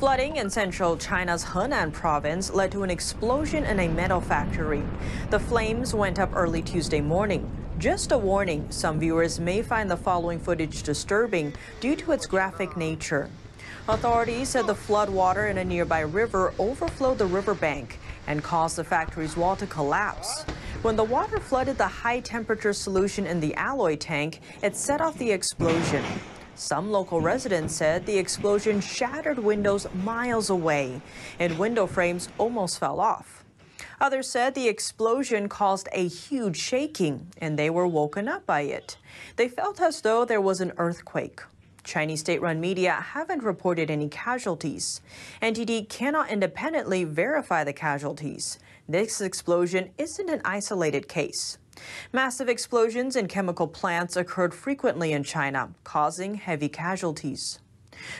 Flooding in central China's Henan province led to an explosion in a metal factory. The flames went up early Tuesday morning. Just a warning, some viewers may find the following footage disturbing due to its graphic nature. Authorities said the flood water in a nearby river overflowed the riverbank and caused the factory's wall to collapse. When the water flooded the high temperature solution in the alloy tank, it set off the explosion. Some local residents said the explosion shattered windows miles away and window frames almost fell off. Others said the explosion caused a huge shaking and they were woken up by it. They felt as though there was an earthquake. Chinese state run media haven't reported any casualties. NTD cannot independently verify the casualties. This explosion isn't an isolated case. Massive explosions in chemical plants occurred frequently in China, causing heavy casualties.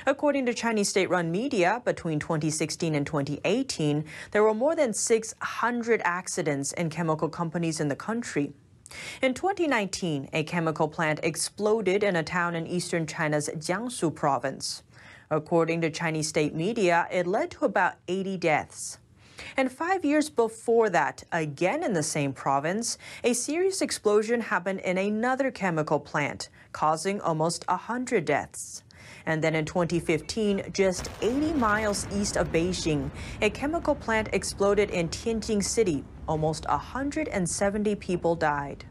According to Chinese state-run media, between 2016 and 2018, there were more than 600 accidents in chemical companies in the country. In 2019, a chemical plant exploded in a town in eastern China's Jiangsu province. According to Chinese state media, it led to about 80 deaths. And five years before that, again in the same province, a serious explosion happened in another chemical plant, causing almost 100 deaths. And then in 2015, just 80 miles east of Beijing, a chemical plant exploded in Tianjin City. Almost 170 people died.